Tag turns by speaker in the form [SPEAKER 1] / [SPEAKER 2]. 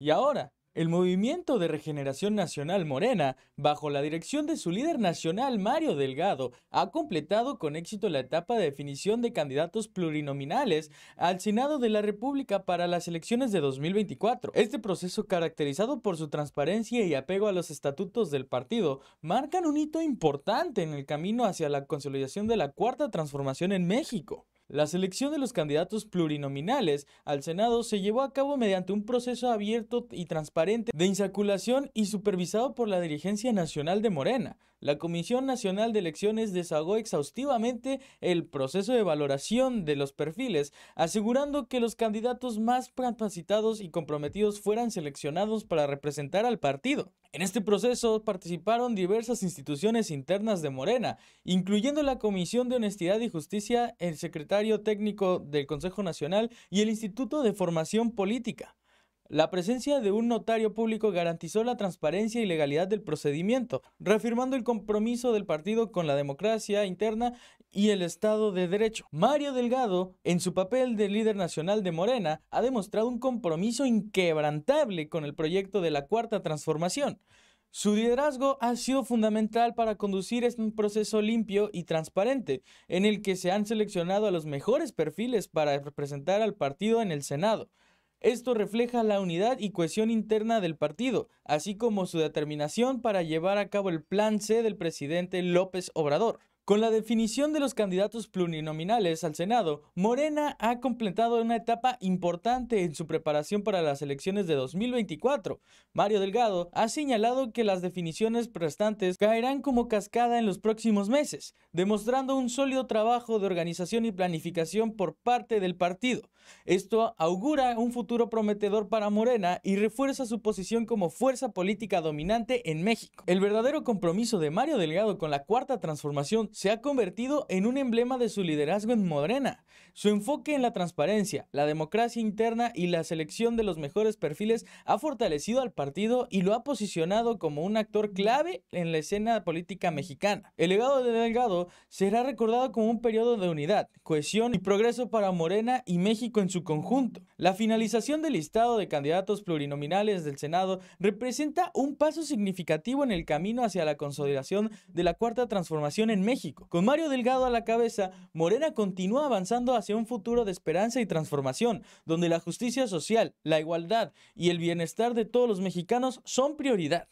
[SPEAKER 1] Y ahora, el Movimiento de Regeneración Nacional Morena, bajo la dirección de su líder nacional Mario Delgado, ha completado con éxito la etapa de definición de candidatos plurinominales al Senado de la República para las elecciones de 2024. Este proceso, caracterizado por su transparencia y apego a los estatutos del partido, marcan un hito importante en el camino hacia la consolidación de la cuarta transformación en México. La selección de los candidatos plurinominales al Senado se llevó a cabo mediante un proceso abierto y transparente de insaculación y supervisado por la Dirigencia Nacional de Morena. La Comisión Nacional de Elecciones desahogó exhaustivamente el proceso de valoración de los perfiles, asegurando que los candidatos más capacitados y comprometidos fueran seleccionados para representar al partido. En este proceso participaron diversas instituciones internas de Morena, incluyendo la Comisión de Honestidad y Justicia, el secretario técnico del Consejo Nacional y el Instituto de Formación Política. La presencia de un notario público garantizó la transparencia y legalidad del procedimiento, reafirmando el compromiso del partido con la democracia interna y el Estado de Derecho. Mario Delgado, en su papel de líder nacional de Morena, ha demostrado un compromiso inquebrantable con el proyecto de la Cuarta Transformación. Su liderazgo ha sido fundamental para conducir este proceso limpio y transparente, en el que se han seleccionado a los mejores perfiles para representar al partido en el Senado. Esto refleja la unidad y cohesión interna del partido, así como su determinación para llevar a cabo el plan C del presidente López Obrador. Con la definición de los candidatos plurinominales al Senado, Morena ha completado una etapa importante en su preparación para las elecciones de 2024. Mario Delgado ha señalado que las definiciones restantes caerán como cascada en los próximos meses, demostrando un sólido trabajo de organización y planificación por parte del partido. Esto augura un futuro prometedor para Morena y refuerza su posición como fuerza política dominante en México. El verdadero compromiso de Mario Delgado con la cuarta transformación se ha convertido en un emblema de su liderazgo en Morena. Su enfoque en la transparencia, la democracia interna y la selección de los mejores perfiles ha fortalecido al partido y lo ha posicionado como un actor clave en la escena política mexicana. El legado de Delgado será recordado como un periodo de unidad, cohesión y progreso para Morena y México en su conjunto. La finalización del listado de candidatos plurinominales del Senado representa un paso significativo en el camino hacia la consolidación de la cuarta transformación en México con Mario Delgado a la cabeza, Morena continúa avanzando hacia un futuro de esperanza y transformación, donde la justicia social, la igualdad y el bienestar de todos los mexicanos son prioridad.